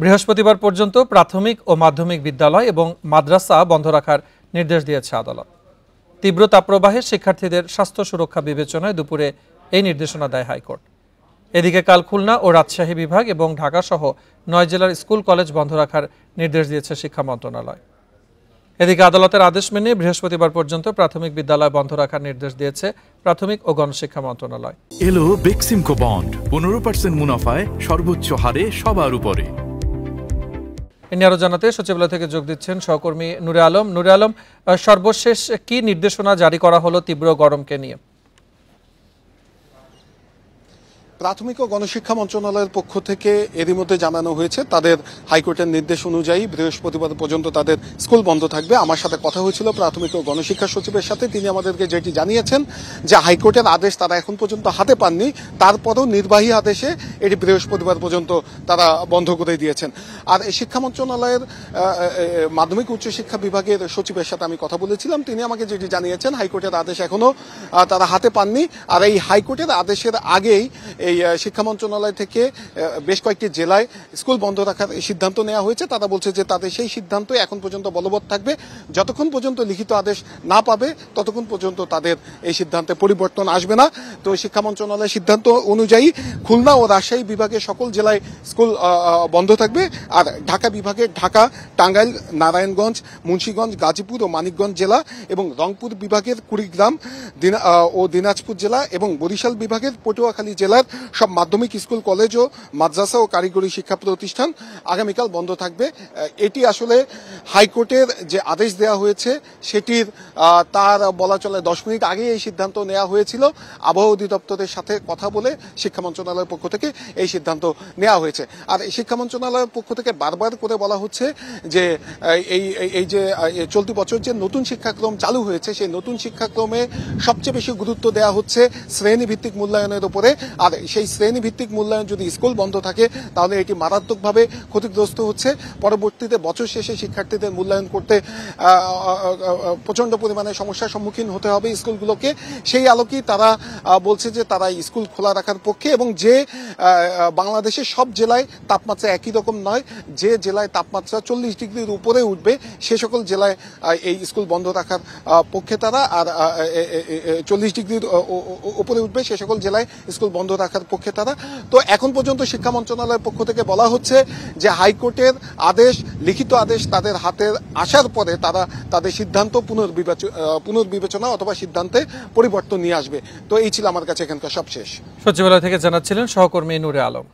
বৃহস্পতিবার পর্যন্ত প্রাথমিক ও মাধ্যমিক বিদ্যালয় এবং মাদ্রাসা বন্ধ রাখার নির্দেশ দিয়েছে আদালত তীব্র তাপ্রবাহে শিক্ষার্থীদের স্বাস্থ্য সুরক্ষা বিবেচনায় দুপুরে এই নির্দেশনা দেয় হাইকোর্ট এদিকে কাল খুলনা ও রাজশাহী বিভাগ এবং ঢাকাসহ নয় জেলার স্কুল কলেজ বন্ধ রাখার নির্দেশ দিয়েছে শিক্ষা মন্ত্রণালয় এদিকে আদালতের আদেশ মেনে বৃহস্পতিবার পর্যন্ত প্রাথমিক বিদ্যালয় বন্ধ রাখার নির্দেশ দিয়েছে প্রাথমিক ও গণশিক্ষা মন্ত্রণালয় এলো বেক্সিমকো বন্ড পনেরো পার্সেন্ট মুনাফায় সর্বোচ্চ হারে সবার উপরে এনে আরও জানাতে সচিবালয় থেকে যোগ দিচ্ছেন সহকর্মী নুরে আলম নুরে আলম সর্বশেষ কি নির্দেশনা জারি করা হলো তীব্র গরমকে নিয়ে প্রাথমিক ও গণশিক্ষা মন্ত্রণালয়ের পক্ষ থেকে এরই মধ্যে জানানো হয়েছে তাদের হাইকোর্টের নির্দেশ অনুযায়ী বৃহস্পতিবার পর্যন্ত তাদের স্কুল বন্ধ থাকবে আমার সাথে কথা হয়েছিল প্রাথমিক ও গণশিক্ষা সচিবের সাথে তিনি আমাদেরকে যেটি জানিয়েছেন যে হাইকোর্টের আদেশ তারা এখন পর্যন্ত হাতে পাননি তারপরেও নির্বাহী আদেশে এটি বৃহস্পতিবার পর্যন্ত তারা বন্ধ করে দিয়েছেন আর শিক্ষা মন্ত্রণালয়ের মাধ্যমিক উচ্চশিক্ষা বিভাগের সচিবের সাথে আমি কথা বলেছিলাম তিনি আমাকে যেটি জানিয়েছেন হাইকোর্টের আদেশ এখনও তারা হাতে পাননি আর এই হাইকোর্টের আদেশের আগেই এই শিক্ষা মন্ত্রণালয় থেকে বেশ কয়েকটি জেলায় স্কুল বন্ধ রাখার সিদ্ধান্ত নেওয়া হয়েছে তারা বলছে যে তাদের সেই সিদ্ধান্ত এখন পর্যন্ত বলবৎ থাকবে যতক্ষণ পর্যন্ত লিখিত আদেশ না পাবে ততক্ষণ পর্যন্ত তাদের এই সিদ্ধান্তে পরিবর্তন আসবে না তো শিক্ষা মন্ত্রণালয়ের সিদ্ধান্ত অনুযায়ী খুলনা ও রাজশাহী বিভাগে সকল জেলায় স্কুল বন্ধ থাকবে আর ঢাকা বিভাগে ঢাকা টাঙ্গাইল নারায়ণগঞ্জ মুন্সীগঞ্জ গাজীপুর ও মানিকগঞ্জ জেলা এবং রংপুর বিভাগের কুড়িগ্রাম ও দিনাজপুর জেলা এবং বরিশাল বিভাগের পটুয়াখালী জেলার সব মাধ্যমিক স্কুল কলেজ ও মাদ্রাসা ও কারিগরি শিক্ষা প্রতিষ্ঠান আগামীকাল বন্ধ থাকবে এটি আসলে হাইকোর্টের যে আদেশ দেওয়া হয়েছে সেটির তার বলা চলে দশ মিনিট আগে এই সিদ্ধান্ত নেওয়া হয়েছিল আবহাওয়া অধিদপ্তরের সাথে কথা বলে শিক্ষা মন্ত্রণালয়ের পক্ষ থেকে এই সিদ্ধান্ত নেওয়া হয়েছে আর শিক্ষা মন্ত্রণালয়ের পক্ষ থেকে বারবার করে বলা হচ্ছে যে এই এই যে চলতি বছর যে নতুন শিক্ষাক্রম চালু হয়েছে সেই নতুন শিক্ষাক্রমে সবচেয়ে বেশি গুরুত্ব দেওয়া হচ্ছে শ্রেণীভিত্তিক মূল্যায়নের উপরে আর সেই শ্রেণীভিত্তিক মূল্যায়ন যদি স্কুল বন্ধ থাকে তাহলে এটি মারাত্মকভাবে ক্ষতিগ্রস্ত হচ্ছে পরবর্তীতে বছর শেষে শিক্ষার্থী পরিস্থিতির মূল্যায়ন করতে প্রচণ্ড পরিমাণে সমস্যার সম্মুখীন হতে হবে স্কুলগুলোকে সেই আলোকেই তারা বলছে যে তারা স্কুল খোলা রাখার পক্ষে এবং যে বাংলাদেশের সব জেলায় তাপমাত্রা একই রকম নয় যে জেলায় তাপমাত্রা চল্লিশ ডিগ্রির উপরে উঠবে সে সকল জেলায় এই স্কুল বন্ধ রাখার পক্ষে তারা আর চল্লিশ ডিগ্রির উপরে উঠবে সে সকল জেলায় স্কুল বন্ধ রাখার পক্ষে তারা তো এখন পর্যন্ত শিক্ষা মন্ত্রণালয়ের পক্ষ থেকে বলা হচ্ছে যে হাইকোর্টের আদেশ লিখিত আদেশ তাদের হাতে আসার পরে তারা তাদের সিদ্ধান্ত পুনর্বিবেচনা অথবা সিদ্ধান্তে পরিবর্তন নিয়ে আসবে তো এই ছিল আমার কাছে এখানকার সবশেষ সচিবালয় থেকে জানাচ্ছিলেন সহকর্মী নূরে আলম